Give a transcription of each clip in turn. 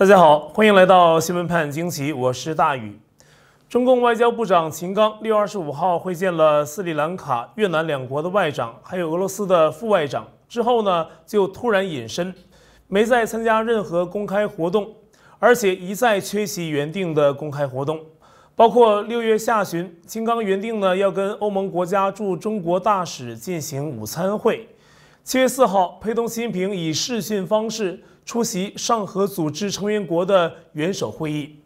大家好，欢迎来到新闻判惊奇，我是大宇。中共外交部长秦刚六月二十五号会见了斯里兰卡、越南两国的外长，还有俄罗斯的副外长之后呢，就突然隐身，没再参加任何公开活动，而且一再缺席原定的公开活动，包括六月下旬，秦刚原定呢要跟欧盟国家驻中国大使进行午餐会。七月四号，陪同习近平以视讯方式出席上合组织成员国的元首会议。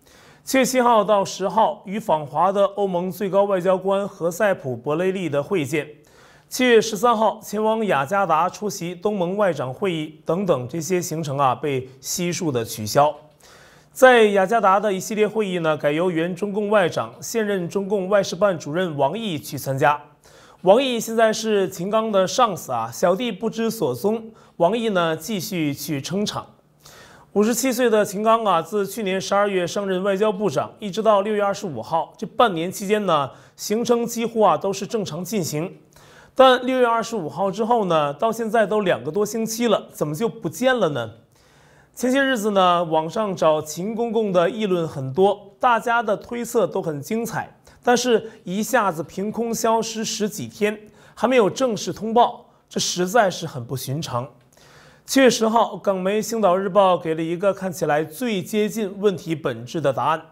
七月七号到十号，与访华的欧盟最高外交官何塞普·博雷利的会见。七月十三号，前往雅加达出席东盟外长会议等等，这些行程啊被悉数的取消。在雅加达的一系列会议呢，改由原中共外长、现任中共外事办主任王毅去参加。王毅现在是秦刚的上司啊，小弟不知所踪。王毅呢，继续去撑场。五十七岁的秦刚啊，自去年十二月上任外交部长，一直到六月二十五号，这半年期间呢，行程几乎啊都是正常进行。但六月二十五号之后呢，到现在都两个多星期了，怎么就不见了呢？前些日子呢，网上找秦公公的议论很多，大家的推测都很精彩。但是，一下子凭空消失十几天，还没有正式通报，这实在是很不寻常。七月十号，港媒《星岛日报》给了一个看起来最接近问题本质的答案。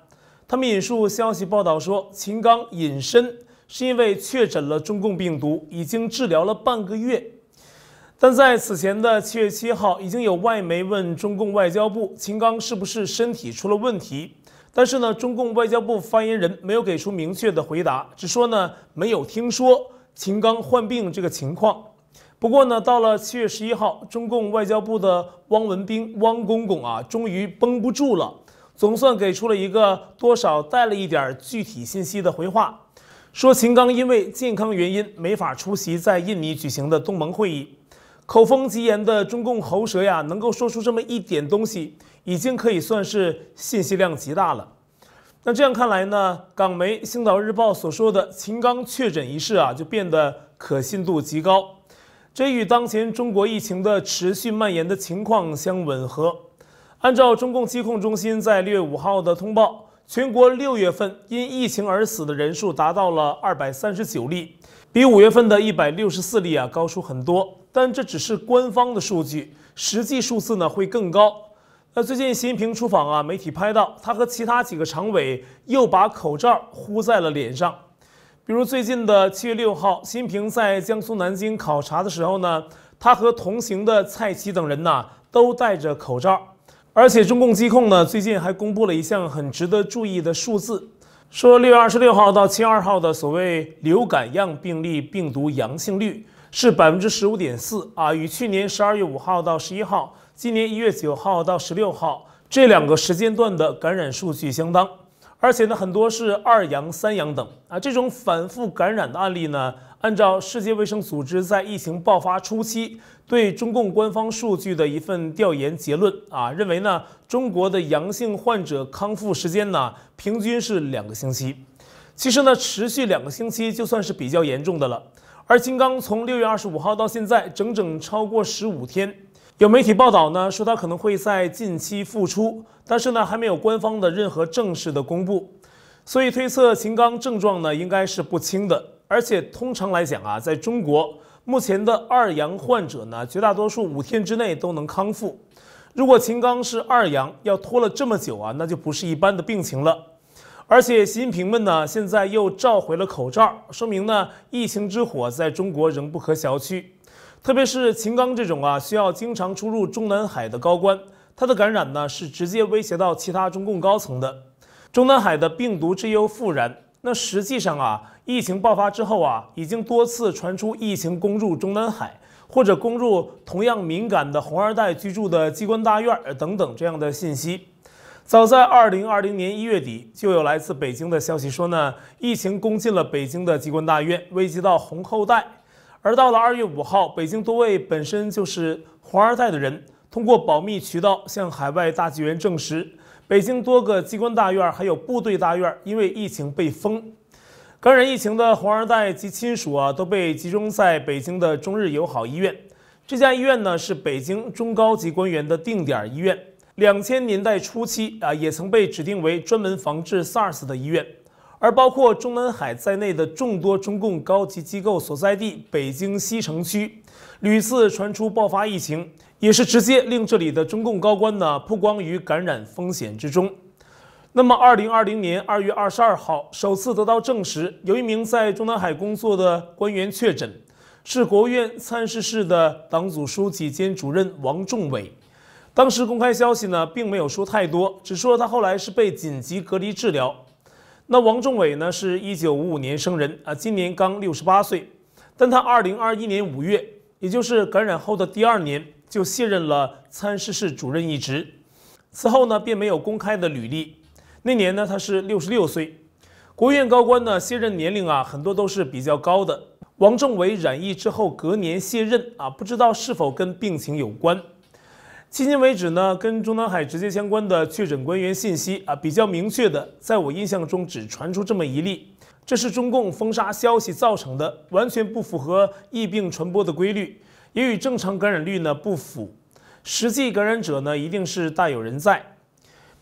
他们引述消息报道说，秦刚隐身是因为确诊了中共病毒，已经治疗了半个月。但在此前的七月七号，已经有外媒问中共外交部，秦刚是不是身体出了问题。但是呢，中共外交部发言人没有给出明确的回答，只说呢没有听说秦刚患病这个情况。不过呢，到了七月十一号，中共外交部的汪文斌（汪公公）啊，终于绷不住了，总算给出了一个多少带了一点具体信息的回话，说秦刚因为健康原因没法出席在印尼举行的东盟会议。口风极严的中共喉舌呀，能够说出这么一点东西。已经可以算是信息量极大了。那这样看来呢？港媒《星岛日报》所说的秦刚确诊一事啊，就变得可信度极高。这与当前中国疫情的持续蔓延的情况相吻合。按照中共疾控中心在六月五号的通报，全国六月份因疫情而死的人数达到了二百三十九例，比五月份的一百六十四例啊高出很多。但这只是官方的数据，实际数字呢会更高。那最近，习近平出访啊，媒体拍到他和其他几个常委又把口罩呼在了脸上。比如最近的七月六号，习近平在江苏南京考察的时候呢，他和同行的蔡奇等人呢都戴着口罩。而且中共疾控呢最近还公布了一项很值得注意的数字，说六月二十六号到七月二号的所谓流感样病例病毒阳性率是百分之十五点四啊，与去年十二月五号到十一号。今年一月九号到十六号这两个时间段的感染数据相当，而且呢很多是二阳、三阳等啊这种反复感染的案例呢，按照世界卫生组织在疫情爆发初期对中共官方数据的一份调研结论啊，认为呢中国的阳性患者康复时间呢平均是两个星期，其实呢持续两个星期就算是比较严重的了，而金刚从六月二十五号到现在整整超过十五天。有媒体报道呢，说他可能会在近期复出，但是呢，还没有官方的任何正式的公布，所以推测秦刚症状呢应该是不轻的。而且通常来讲啊，在中国目前的二阳患者呢，绝大多数五天之内都能康复。如果秦刚是二阳，要拖了这么久啊，那就不是一般的病情了。而且习近平们呢，现在又召回了口罩，说明呢，疫情之火在中国仍不可小觑。特别是秦刚这种啊，需要经常出入中南海的高官，他的感染呢是直接威胁到其他中共高层的。中南海的病毒之忧复燃。那实际上啊，疫情爆发之后啊，已经多次传出疫情攻入中南海，或者攻入同样敏感的红二代居住的机关大院儿等等这样的信息。早在二零二零年一月底，就有来自北京的消息说呢，疫情攻进了北京的机关大院，危及到红后代。而到了二月五号，北京多位本身就是“黄二代”的人，通过保密渠道向海外大纪元证实，北京多个机关大院还有部队大院，因为疫情被封，感染疫情的“黄二代”及亲属啊，都被集中在北京的中日友好医院。这家医院呢，是北京中高级官员的定点医院，两千年代初期啊，也曾被指定为专门防治 SARS 的医院。而包括中南海在内的众多中共高级机构所在地北京西城区，屡次传出爆发疫情，也是直接令这里的中共高官呢曝光于感染风险之中。那么，二零二零年二月二十二号，首次得到证实，有一名在中南海工作的官员确诊，是国务院参事室的党组书记兼主任王仲伟。当时公开消息呢，并没有说太多，只说他后来是被紧急隔离治疗。那王仲伟呢，是一九五五年生人啊，今年刚六十八岁，但他二零二一年五月，也就是感染后的第二年，就卸任了参事室主任一职，此后呢，便没有公开的履历。那年呢，他是六十六岁，国务院高官呢，卸任年龄啊，很多都是比较高的。王仲伟染疫之后隔年卸任啊，不知道是否跟病情有关。迄今为止呢，跟中南海直接相关的确诊官员信息啊，比较明确的，在我印象中只传出这么一例，这是中共封杀消息造成的，完全不符合疫病传播的规律，也与正常感染率呢不符，实际感染者呢一定是大有人在。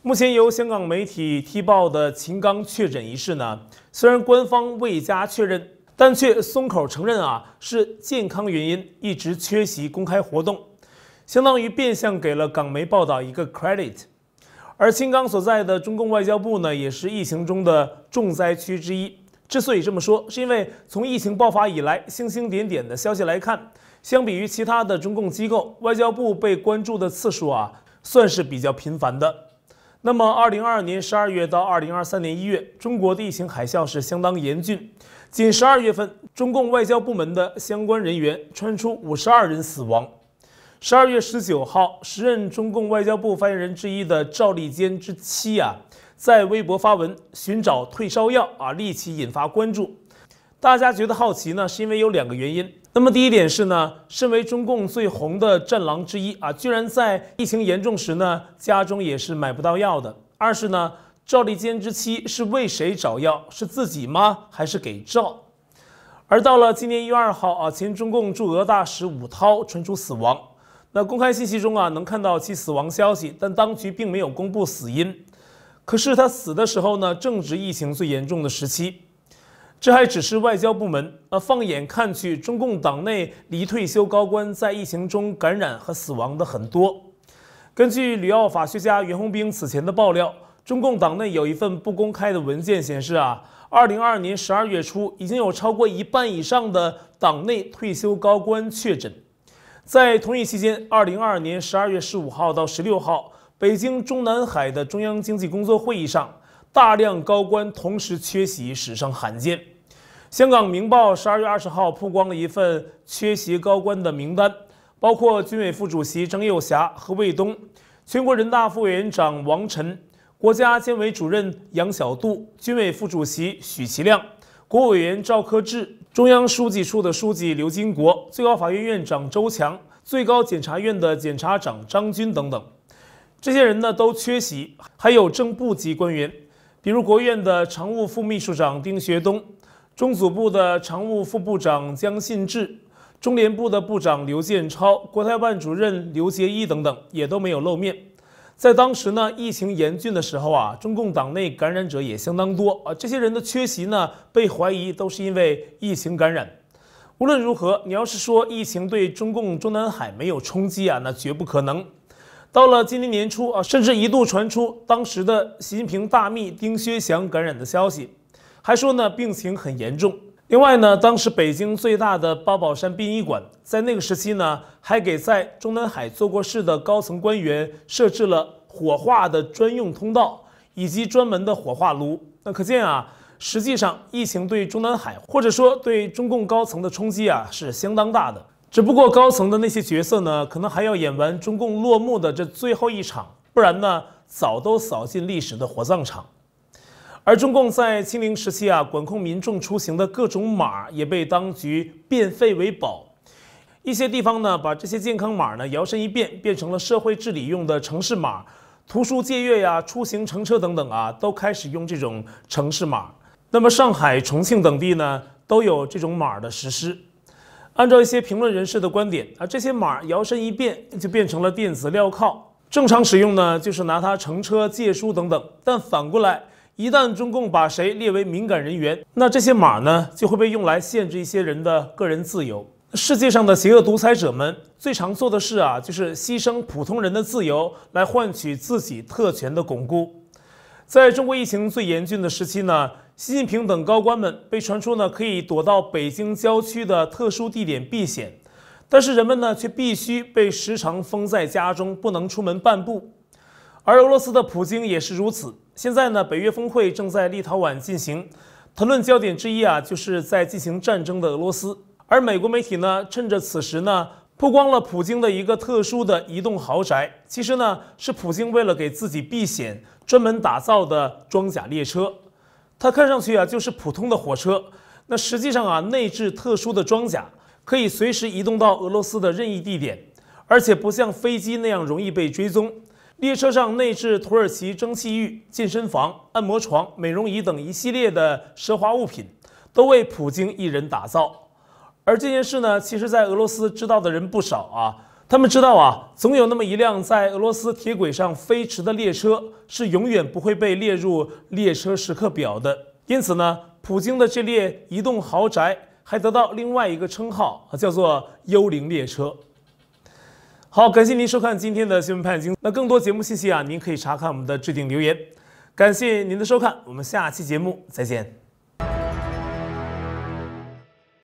目前由香港媒体踢爆的秦刚确诊一事呢，虽然官方未加确认，但却松口承认啊是健康原因一直缺席公开活动。相当于变相给了港媒报道一个 credit，而青刚所在的中共外交部呢，也是疫情中的重灾区之一。之所以这么说，是因为从疫情爆发以来，星星点点的消息来看，相比于其他的中共机构，外交部被关注的次数啊，算是比较频繁的。那么，二零二二年十二月到二零二三年一月，中国的疫情海啸是相当严峻，仅十二月份，中共外交部门的相关人员传出五十二人死亡。十二月十九号，时任中共外交部发言人之一的赵立坚之妻啊，在微博发文寻找退烧药啊，立即引发关注。大家觉得好奇呢，是因为有两个原因。那么第一点是呢，身为中共最红的战狼之一啊，居然在疫情严重时呢，家中也是买不到药的。二是呢，赵立坚之妻是为谁找药？是自己吗？还是给赵？而到了今年一月二号啊，前中共驻俄大使武涛传出死亡。那公开信息中啊，能看到其死亡消息，但当局并没有公布死因。可是他死的时候呢，正值疫情最严重的时期。这还只是外交部门。呃，放眼看去，中共党内离退休高官在疫情中感染和死亡的很多。根据旅澳法学家袁宏兵此前的爆料，中共党内有一份不公开的文件显示啊，二零二二年十二月初，已经有超过一半以上的党内退休高官确诊。在同一期间，二零二二年十二月十五号到十六号，北京中南海的中央经济工作会议上，大量高官同时缺席，史上罕见。香港《明报》十二月二十号曝光了一份缺席高官的名单，包括军委副主席张幼霞、何卫东，全国人大副委员长王晨，国家监委主任杨小渡，军委副主席许其亮。国务委员赵克志、中央书记处的书记刘金国、最高法院院长周强、最高检察院的检察长张军等等，这些人呢都缺席。还有正部级官员，比如国务院的常务副秘书长丁学东、中组部的常务副部长姜信志、中联部的部长刘建超、国台办主任刘杰一等等，也都没有露面。在当时呢，疫情严峻的时候啊，中共党内感染者也相当多啊。这些人的缺席呢，被怀疑都是因为疫情感染。无论如何，你要是说疫情对中共中南海没有冲击啊，那绝不可能。到了今年年初啊，甚至一度传出当时的习近平大秘丁薛祥感染的消息，还说呢病情很严重。另外呢，当时北京最大的八宝山殡仪馆，在那个时期呢，还给在中南海做过事的高层官员设置了火化的专用通道以及专门的火化炉。那可见啊，实际上疫情对中南海或者说对中共高层的冲击啊，是相当大的。只不过高层的那些角色呢，可能还要演完中共落幕的这最后一场，不然呢，早都扫进历史的火葬场。而中共在清零时期啊，管控民众出行的各种码也被当局变废为宝。一些地方呢，把这些健康码呢摇身一变，变成了社会治理用的城市码。图书借阅呀、出行乘车等等啊，都开始用这种城市码。那么上海、重庆等地呢，都有这种码的实施。按照一些评论人士的观点啊，这些码摇身一变就变成了电子镣铐。正常使用呢，就是拿它乘车、借书等等。但反过来。一旦中共把谁列为敏感人员，那这些码呢就会被用来限制一些人的个人自由。世界上的邪恶独裁者们最常做的事啊，就是牺牲普通人的自由来换取自己特权的巩固。在中国疫情最严峻的时期呢，习近平等高官们被传出呢可以躲到北京郊区的特殊地点避险，但是人们呢却必须被时常封在家中，不能出门半步。而俄罗斯的普京也是如此。现在呢，北约峰会正在立陶宛进行，谈论焦点之一啊，就是在进行战争的俄罗斯。而美国媒体呢，趁着此时呢，曝光了普京的一个特殊的移动豪宅。其实呢，是普京为了给自己避险，专门打造的装甲列车。它看上去啊，就是普通的火车，那实际上啊，内置特殊的装甲，可以随时移动到俄罗斯的任意地点，而且不像飞机那样容易被追踪。列车上内置土耳其蒸汽浴、健身房、按摩床、美容仪等一系列的奢华物品，都为普京一人打造。而这件事呢，其实在俄罗斯知道的人不少啊。他们知道啊，总有那么一辆在俄罗斯铁轨上飞驰的列车，是永远不会被列入列车时刻表的。因此呢，普京的这列移动豪宅还得到另外一个称号，叫做“幽灵列车”。好，感谢您收看今天的新闻财经。那更多节目信息啊，您可以查看我们的置顶留言。感谢您的收看，我们下期节目再见。